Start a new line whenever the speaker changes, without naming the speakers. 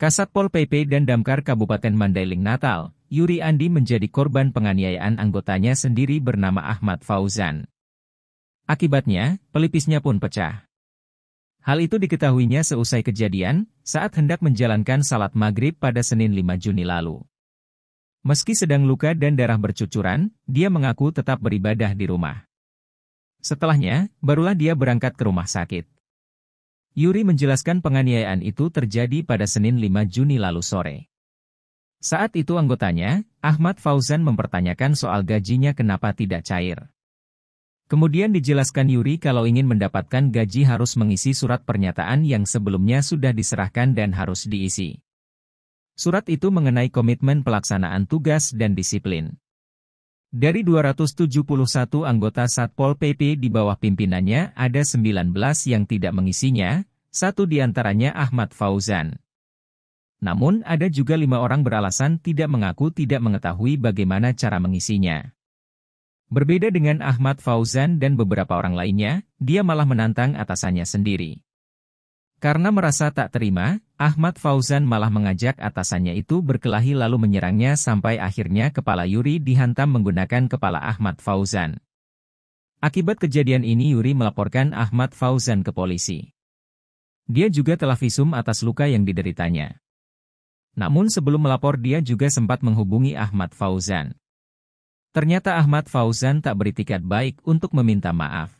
Kasat Pol PP dan Damkar Kabupaten Mandailing Natal, Yuri Andi menjadi korban penganiayaan anggotanya sendiri bernama Ahmad Fauzan. Akibatnya, pelipisnya pun pecah. Hal itu diketahuinya seusai kejadian, saat hendak menjalankan salat maghrib pada Senin 5 Juni lalu. Meski sedang luka dan darah bercucuran, dia mengaku tetap beribadah di rumah. Setelahnya, barulah dia berangkat ke rumah sakit. Yuri menjelaskan penganiayaan itu terjadi pada Senin 5 Juni lalu sore. Saat itu anggotanya, Ahmad Fauzan mempertanyakan soal gajinya kenapa tidak cair. Kemudian dijelaskan Yuri kalau ingin mendapatkan gaji harus mengisi surat pernyataan yang sebelumnya sudah diserahkan dan harus diisi. Surat itu mengenai komitmen pelaksanaan tugas dan disiplin. Dari 271 anggota Satpol PP di bawah pimpinannya ada 19 yang tidak mengisinya, satu di antaranya Ahmad Fauzan. Namun ada juga lima orang beralasan tidak mengaku tidak mengetahui bagaimana cara mengisinya. Berbeda dengan Ahmad Fauzan dan beberapa orang lainnya, dia malah menantang atasannya sendiri. Karena merasa tak terima, Ahmad Fauzan malah mengajak atasannya itu berkelahi lalu menyerangnya sampai akhirnya kepala Yuri dihantam menggunakan kepala Ahmad Fauzan. Akibat kejadian ini Yuri melaporkan Ahmad Fauzan ke polisi. Dia juga telah visum atas luka yang dideritanya. Namun sebelum melapor dia juga sempat menghubungi Ahmad Fauzan. Ternyata Ahmad Fauzan tak beritikat baik untuk meminta maaf.